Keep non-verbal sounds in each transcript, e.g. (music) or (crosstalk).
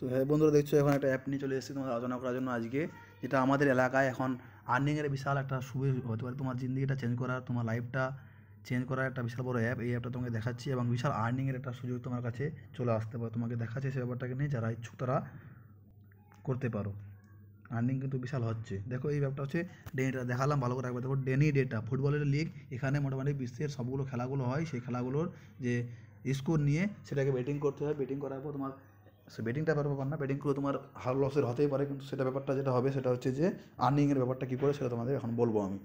তো হ্যাঁ, বন্ধুরা দেখছো এখন একটা অ্যাপ নিয়ে চলে এসেছি তোমার আলোচনা করার জন্য আজকে যেটা আমাদের এলাকায় এখন আর্নিংয়ের বিশাল একটা সুবে হতে পারে তোমার জিন্দিগিটা চেঞ্জ করার তোমার লাইফটা চেঞ্জ করার একটা বিশাল বড় অ্যাপ এই অ্যাপটা তোমাকে দেখাচ্ছি এবং বিশাল আর্নিংয়ের একটা সুযোগ তোমার কাছে চলে আসতে পারে তোমাকে দেখাচ্ছে সে ব্যাপারটাকে নিয়ে যারা ইচ্ছুক তারা করতে পারো আর্নিং কিন্তু বিশাল হচ্ছে দেখো এই ব্যাপারটা হচ্ছে ডেনিটা দেখালাম ভালো করে একবার দেখো ডেনি ডেটা ফুটবলের লিগ এখানে মোটামুটি বিশ্বের সবগুলো খেলাগুলো হয় সেই খেলাগুলোর যে স্কোর নিয়ে সেটাকে ব্যাটিং করতে হয় ব্যাটিং করার পর তোমার সে বেটিংটা ব্যাপার না বেটিংগুলো তোমার হার লসের হতেই পারে কিন্তু সেটা ব্যাপারটা যেটা হবে সেটা হচ্ছে যে আর্নিংয়ের ব্যাপারটা কী করে সেটা তোমাদের এখন বলবো আমি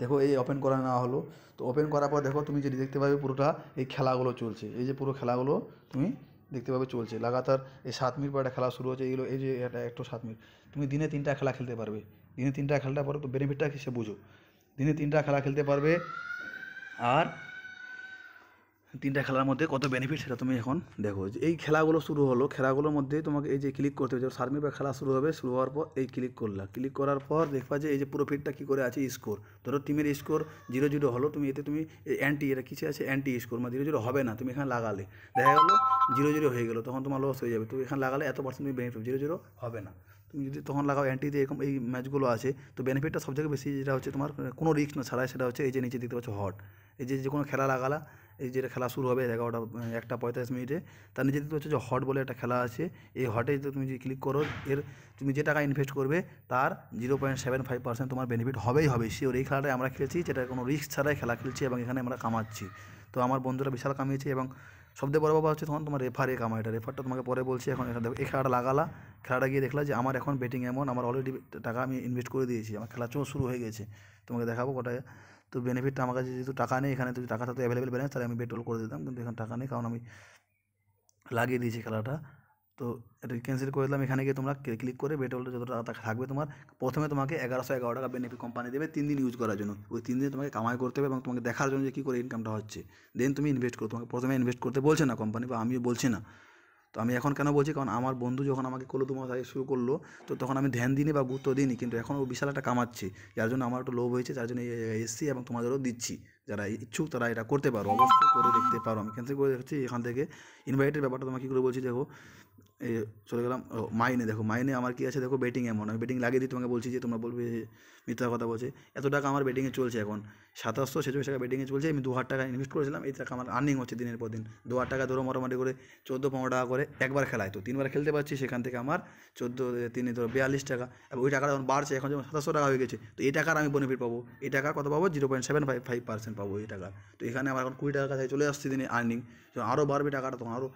দেখো এই ওপেন করা না হলো তো ওপেন করার পর দেখো তুমি যদি দেখতে পাবে পুরোটা এই খেলাগুলো চলছে এই যে পুরো খেলাগুলো তুমি দেখতে পাবে চলছে লাগাতার এই সাত মিনিট পর একটা খেলা শুরু হচ্ছে এইগুলো এই যে এটা একটু সাত মিনিট তুমি দিনে তিনটা খেলা খেলতে পারবে দিনে তিনটা খেলাটা পরে তো বেনিফিটটা সে বুঝো দিনে তিনটা খেলা খেলতে পারবে আর তিনটা খেলার মধ্যে কত বেনিফিট সেটা তুমি এখন দেখো এই খেলাগুলো শুরু হলো খেলাগুলোর মধ্যে তোমাকে এই যে ক্লিক করতে হবে সার্মি বা খেলা শুরু হবে শুরু হওয়ার পর এই ক্লিক করলা ক্লিক করার পর দেখবা যে এই যে পুরো ফিটটা কী করে আছে স্কোর ধরো টিমের স্কোর জিরো জিরো হলো তুমি এতে তুমি অ্যান্টি এটা কিছু আছে অ্যান্টি স্কোর মানে জিরো জিরো হবে না তুমি এখানে লাগালে দেখা গেলো জিরো জিরো হয়ে গেলো তখন তোমার লস হয়ে যাবে তুমি এখানে লাগালে এত পার্সেন্ট তুমি বেনিফিট জিরো জিরো হবে না যদি তখন লাগাও অ্যান্টিতে এরকম এই ম্যাচগুলো আছে তো বেনিফিটটা সব থেকে বেশি যেটা হচ্ছে তোমার মানে কোনো রিস্ক না ছাড়াই সেটা হচ্ছে এই যে নিচে দেখতে পাচ্ছ হট এই যে যে কোনো খেলা লাগালা এই যেটা খেলা শুরু হবে এগারোটা একটা পঁয়তাল্লিশ মিনিটে তার নিচে দেখতে পাচ্ছ যে হট বলে একটা খেলা আছে এই হটে তুমি যদি ক্লিক করো এর তুমি যে টাকা ইনভেস্ট করবে তার zero point seven five percent তোমার বেনিফিট হবেই হবে শিওর এই খেলাটাই আমরা খেলছি যেটা কোনো রিস্ক ছাড়াই খেলা খেলছি এবং এখানে আমরা কামাচ্ছি তো আমার বন্ধুরা বিশাল কামিয়েছে এবং সবথেকে বড় ব্যাপার হচ্ছে তখন তোমার রেফারে কামা এটা রেফারটা তোমাকে পরে বলছি এখন এটা দেখো এই খেলাটা লাগালা খেলাটা গিয়ে দেখলা যে আমার এখন বেটিং এমন আমার অলরেডি টাকা আমি ইনভেস্ট করে দিয়েছি আমার খেলা চো শুরু হয়ে গেছে তোমাকে দেখাবো কটা তো বেনিফিটটা আমার কাছে যেহেতু টাকা নেই এখানে যদি টাকা থাকতো অ্যাভেলেবেল ব্যালেন্স তাহলে আমি বেটল করে দিতাম কিন্তু এখন টাকা নেই কারণ আমি লাগিয়ে দিয়েছি খেলাটা তো এটা ক্যান্সেল করে দিলাম এখানে গিয়ে তোমরা ক্লিক করে বেটে বলতে যত টাকা থাকবে তোমার প্রথমে তোমাকে এগারোশো এগারো টাকা বেনিফিট কোম্পানি দেবে তিন দিন ইউজ করার জন্য ওই তিন দিন তোমাকে কামাই করতে হবে এবং তোমাকে দেখার জন্য যে কী করে ইনকামটা হচ্ছে দেন তুমি ইনভেস্ট করো তোমাকে প্রথমে ইনভেস্ট করতে বলছে না কোম্পানি বা আমিও বলছি না তো আমি এখন কেন বলছি কারণ আমার বন্ধু যখন আমাকে কলো তোমার মাস আগে শুরু করলো তো তখন আমি ধ্যান দিইনি বা গুরুত্ব দিইনি কিন্তু এখন ও বিশাল একটা কামাচ্ছে যার জন্য আমার একটু লোভ হয়েছে যার জন্য এসছি এবং তোমাদেরও দিচ্ছি যারা ইচ্ছুক তারা এটা করতে পারো অবশ্যই করে দেখতে পারো আমি ক্যান্সেল করে দেখছি এখান থেকে ইনভাইটের ব্যাপারটা তোমাকে কী করে বলছি দেখো এ চলে গেলাম ও মাইনে দেখো মাইনে আমার কী আছে দেখো বেটিং এমন আমি বেটিং লাগিয়ে দিই তোমাকে বলছি যে তোমরা বলবে যে মিথ্যা কথা বলছে এত টাকা আমার বেটিংয়ে চলছে এখন সাতাশশো ছেচল্লিশ টাকা বেটিংয়ে চলছে আমি দু হাজার টাকা ইনভেস্ট করেছিলাম এই টাকা আমার আর্নিং হচ্ছে দিনের পর দিন দু হাজার টাকা ধরো মোটামুটি করে চোদ্দো পনেরো টাকা করে একবার খেলায় তো তিনবার খেলতে পারছি সেখান থেকে আমার চোদ্দো তিনে ধরো বিয়াল্লিশ টাকা এবং ওই টাকাটা যখন বাড়ছে এখন যখন সাতাশশো টাকা হয়ে গেছে তো এই টাকার আমি বেনিফিট পাবো এই টাকা কত পাবো zero point seven five five percent পাবো এই টাকা তো এখানে আমার এখন কুড়ি টাকা কাছে চলে আসছে দিনে আর্নিং তো আরও বাড়বে টাকাটা তখন আরও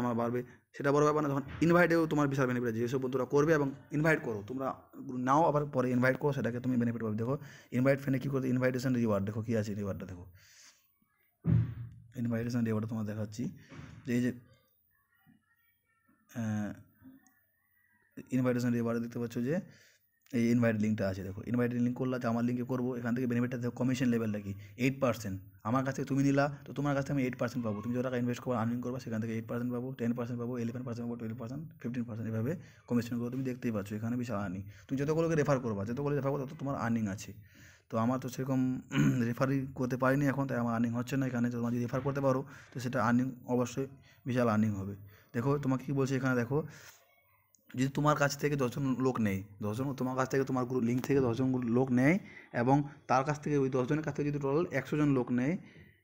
আমার বাড়বে সেটা বড় ব্যাপার না যখন ইনভাইটেও তোমার বিশাল বেনিফিট আছে যেসব বন্ধুরা করবে এবং ইনভাইট করো তোমরা নাও আবার পরে ইনভাইট করো সেটাকে তুমি বেনিফিট পাবে দেখো ইনভাইট ফ্রেন্ডে কী করতে ইনভাইটেশন রিওয়ার্ড দেখো কী আছে রিওয়ার্ডটা দেখো ইনভাইটেশন রিওয়ার্ড তোমার দেখাচ্ছি যে এই যে ইনভাইটেশন রিওয়ার্ড দেখতে পাচ্ছ যে এই ইনভাইট লিঙ্কটা আছে দেখো ইনভাইট লিঙ্ক করলে যে আমার লিঙ্কে করবো এখান থেকে বেনিফিটটা দেখো কমিশন লেভেলটা কি এইট পার্সেন্ট আমার কাছ থেকে তুমি নিলা তো তোমার কাছ থেকে আমি এইট পার্সেন্ট পাবো তুমি যত টাকা ইনভেস্ট করবো আর্নিং করবো সেখান থেকে এইট পার্সেন্ট পাবো টেন পার্সেন্ট পাবো ইলেভেন পার্সেন্ট পাবো টুয়েলভ পার্সেন্ট ফিফটিন পার্সেন্ট এভাবে করবো তুমি দেখতেই পাচ্ছ এখানে বিশাল আর্নিং তুমি যতগুলোকে রেফার করবা যতগুলো রেফার করো তত তোমার আর্নিং আছে তো আমার তো সেরকম রেফারি (clears throat) করতে পারিনি এখন তাই আমার আর্নিং হচ্ছে না এখানে তোমার যদি রেফার করতে পারো তো সেটা আর্নিং অবশ্যই বিশাল আর্নিং হবে দেখো তোমাকে কী বলছে এখানে দেখো যদি তোমার কাছ থেকে দশজন লোক নেয় দশজন তোমার কাছ থেকে তোমার লিঙ্ক থেকে দশজন লোক নেয় এবং তার কাছ থেকে ওই দশজনের কাছ থেকে যদি টোটাল একশো জন লোক নেয়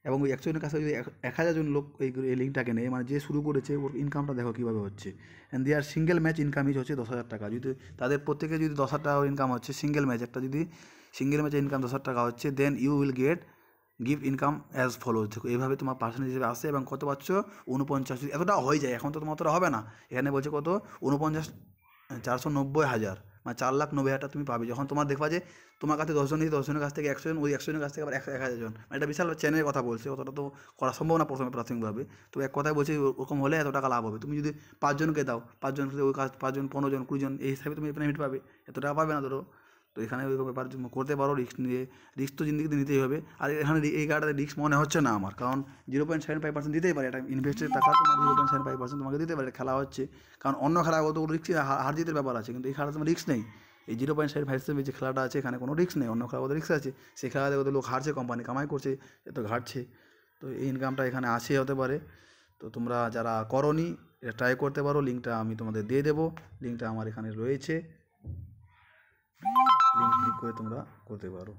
এবং ওই একশো জনের কাছে যদি এক হাজার জন লোক এই এই লিঙ্কটাকে নেয় মানে যে শুরু করেছে ওর ইনকামটা দেখো কীভাবে হচ্ছে and there single match income is হচ্ছে দশ হাজার টাকা যদি তাদের প্রত্যেকে যদি দশ হাজার টাকা ইনকাম হচ্ছে সিঙ্গেল ম্যাচ একটা যদি সিঙ্গেল ম্যাচে ইনকাম দশ হাজার টাকা হচ্ছে then you will get give income as follow দেখো এইভাবে তোমার পার্সেন্টেজ হিসেবে আসে এবং কত পাচ্ছ উনপঞ্চাশ এতটা হয়ে যায় এখন তো তোমার অতটা হবে না এখানে বলছে কত উনপঞ্চাশ চারশো নব্বই হাজার মানে চার লাখ নব্বই হাজার তুমি পাবে যখন তোমার দেখবা যে তোমার কাছে দশজন নিয়ে দশজনের কাছ থেকে একশো জন ওই একশো জনের কাছ থেকে আবার এক হাজার জন মানে এটা বিশাল চ্যানেলের কথা বলছে অতটা তো করা সম্ভব না প্রথমে প্রাথমিকভাবে তো এক কথায় বলছে ওরকম হলে এত টাকা লাভ হবে তুমি যদি পাঁচজনকে দাও পাঁচজনকে ওই কাজ পাঁচজন পনেরো জন কুড়িজন এই হিসাবে তুমি বেনিফিট পাবে এত টাকা পাবে না ধরো তো এখানে ওই ব্যাপার করতে পারো রিস্ক নিয়ে রিস্ক তো জিন্দিগিতে নিতেই হবে আর এখানে এই কার্ডে রিস্ক মনে হচ্ছে না আমার কারণ zero point seven five percent দিতেই পারে একটা ইনভেস্টের টাকা তোমার zero point seven five percent তোমাকে দিতে পারে খেলা হচ্ছে কারণ অন্য খেলা কত রিস্ক হার জিতের ব্যাপার আছে কিন্তু এই খেলাতে তোমার রিস্ক নেই এই zero point seven five seven যে খেলাটা আছে এখানে কোনো রিস্ক নেই অন্য খেলা কত রিস্ক আছে সেই খেলাতে কত লোক হারছে কোম্পানি কামাই করছে এত ঘাটছে তো এই ইনকামটা এখানে আসে হতে পারে তো তোমরা যারা করনি এটা ট্রাই করতে পারো লিঙ্কটা আমি তোমাদের দিয়ে দেবো লিঙ্কটা আমার এখানে রয়েছে করে তোমরা করতে পারো